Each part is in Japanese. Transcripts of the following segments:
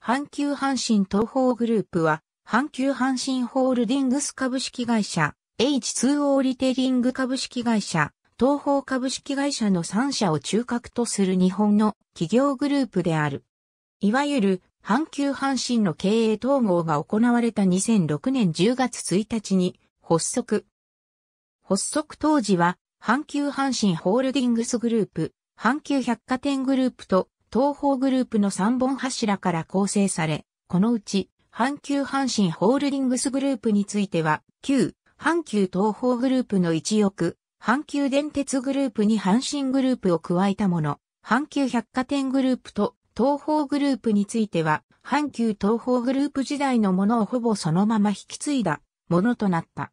阪急阪神東方グループは、阪急阪神ホールディングス株式会社、H2O リテリング株式会社、東方株式会社の3社を中核とする日本の企業グループである。いわゆる、阪急阪神の経営統合が行われた2006年10月1日に発足。発足当時は、阪急阪神ホールディングスグループ、阪急百貨店グループと東方グループの3本柱から構成され、このうち、阪急阪神ホールディングスグループについては、旧、阪急東方グループの一翼、阪急電鉄グループに阪神グループを加えたもの、阪急百貨店グループと東方グループについては、阪急東方グループ時代のものをほぼそのまま引き継いだものとなった。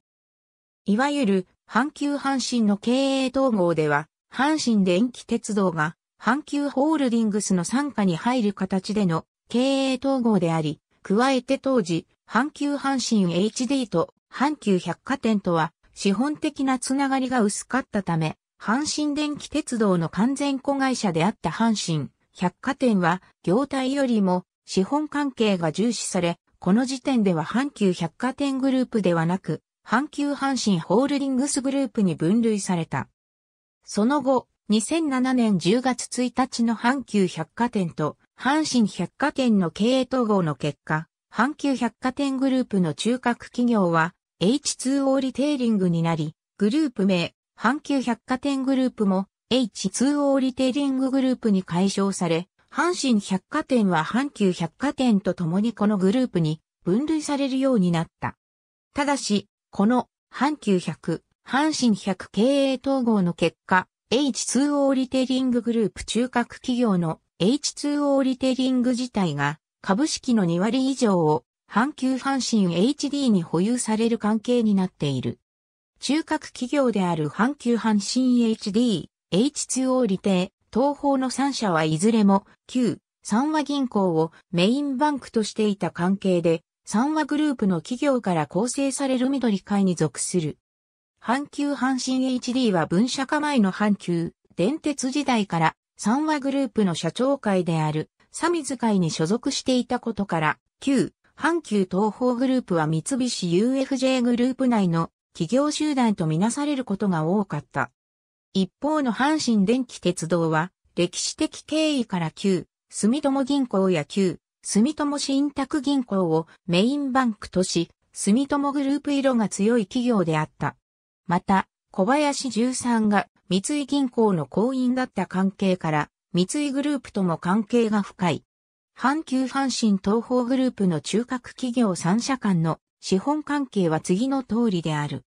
いわゆる阪急阪神の経営統合では、阪神電気鉄道が阪急ホールディングスの傘下に入る形での経営統合であり、加えて当時、阪急阪神 HD と阪急百貨店とは資本的なつながりが薄かったため、阪神電気鉄道の完全子会社であった阪神百貨店は業態よりも資本関係が重視され、この時点では阪急百貨店グループではなく、阪急阪神ホールディングスグループに分類された。その後、2007年10月1日の阪急百貨店と阪神百貨店の経営統合の結果、阪急百貨店グループの中核企業は H2O リテイリングになり、グループ名、阪急百貨店グループも H2O リテイリンググループに解消され、阪神百貨店は阪急百貨店と共にこのグループに分類されるようになった。ただし、この阪急百、阪神百経営統合の結果、H2O リテリンググループ中核企業の H2O リテリング自体が株式の2割以上を阪急阪神 HD に保有される関係になっている。中核企業である阪急阪神 HD、H2O リテ、東方の3社はいずれも旧三和銀行をメインバンクとしていた関係で、三和グループの企業から構成される緑会に属する。阪急阪神 HD は分社化前の阪急、電鉄時代から、三和グループの社長会である、サミズ会に所属していたことから、旧、阪急東方グループは三菱 UFJ グループ内の企業集団とみなされることが多かった。一方の阪神電気鉄道は、歴史的経緯から旧、住友銀行や旧、住友信託銀行をメインバンクとし、住友グループ色が強い企業であった。また、小林十三が三井銀行の行員だった関係から、三井グループとも関係が深い。阪急阪神東方グループの中核企業三社間の資本関係は次の通りである。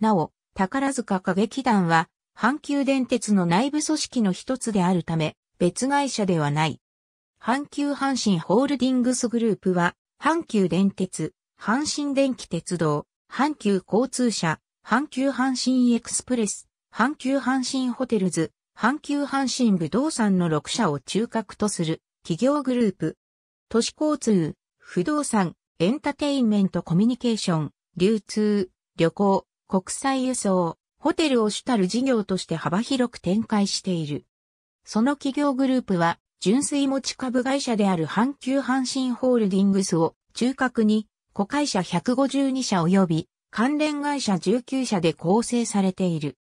なお、宝塚歌劇団は、阪急電鉄の内部組織の一つであるため、別会社ではない。阪急阪神ホールディングスグループは、阪急電鉄、阪神電気鉄道、阪急交通社、阪急阪神エクスプレス、阪急阪神ホテルズ、阪急阪神武道産の6社を中核とする企業グループ。都市交通、不動産、エンタテインメントコミュニケーション、流通、旅行、国際輸送、ホテルを主たる事業として幅広く展開している。その企業グループは、純粋持ち株会社である阪急阪神ホールディングスを中核に、子会社152社及び関連会社19社で構成されている。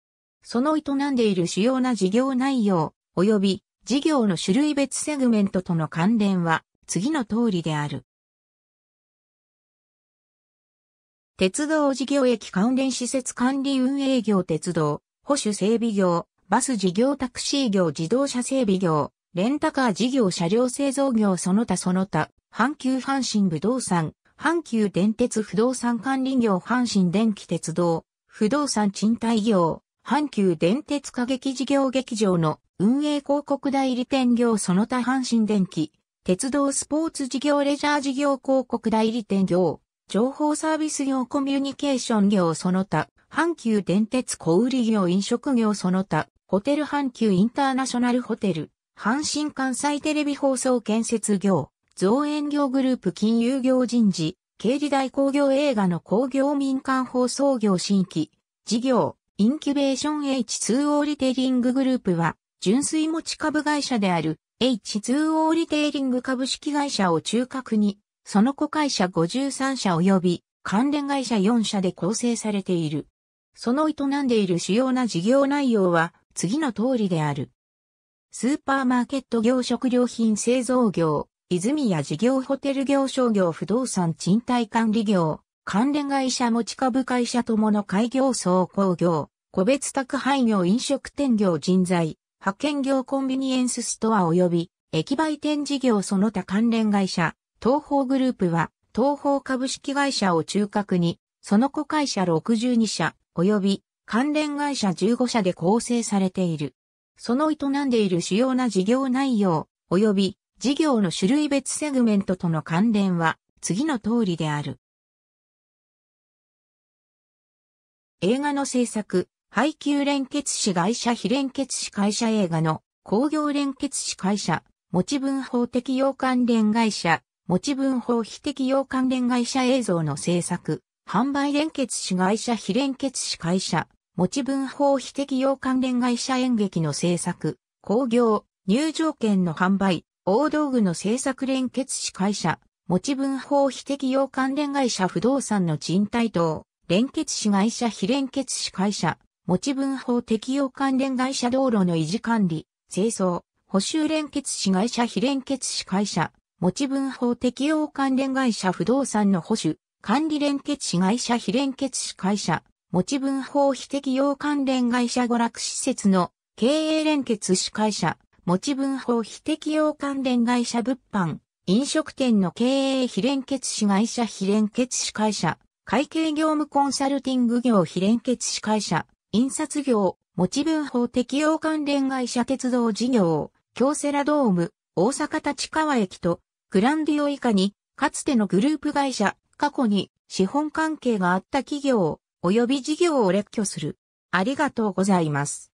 その営んでいる主要な事業内容、及び事業の種類別セグメントとの関連は、次の通りである。鉄道事業駅関連施設管理運営業鉄道、保守整備業、バス事業タクシー業自動車整備業、レンタカー事業車両製造業その他その他、阪急阪神武道産、阪急電鉄不動産管理業阪神電気鉄道、不動産賃貸業、阪急電鉄過激事業劇場の運営広告代理店業その他阪神電気、鉄道スポーツ事業レジャー事業広告代理店業、情報サービス業コミュニケーション業その他、阪急電鉄小売業飲食業その他、ホテル阪急インターナショナルホテル、阪神関西テレビ放送建設業、造園業グループ金融業人事、経理大工業映画の工業民間放送業新規、事業、インキュベーション H2O リテイリンググループは、純粋持ち株会社である H2O リテイリング株式会社を中核に、その子会社53社及び関連会社4社で構成されている。その営んでいる主要な事業内容は次の通りである。スーパーマーケット業食料品製造業、泉屋事業ホテル業商業不動産賃貸管理業、関連会社持ち株会社友の開業総工業、個別宅配業飲食店業人材、派遣業コンビニエンスストア及び、駅売店事業その他関連会社、東方グループは、東方株式会社を中核に、その子会社62社、及び関連会社15社で構成されている。その営んでいる主要な事業内容、及び事業の種類別セグメントとの関連は次の通りである。映画の制作、配給連結子会社非連結子会社映画の工業連結子会社、持ち分法適用関連会社、持ち分法非適用関連会社映像の制作、販売連結子会社非連結子会社、持ち分法非適用関連会社演劇の制作、工業、入場券の販売、大道具の制作連結司会社、持ち分法非適用関連会社不動産の賃貸等、連結司会社非連結司会社、持ち分法適用関連会社道路の維持管理、清掃、補修連結司会社非連結司会社、持ち分法適用関連会社不動産の保守、管理連結司会社非連結司会社、持ち分法非適用関連会社娯楽施設の経営連結司会社、持ち分法非適用関連会社物販、飲食店の経営非連結子会社非連結子会社、会計業務コンサルティング業非連結子会社、印刷業、持ち分法適用関連会社鉄道事業、京セラドーム、大阪立川駅と、グランディオ以下に、かつてのグループ会社、過去に資本関係があった企業、及び事業を列挙する。ありがとうございます。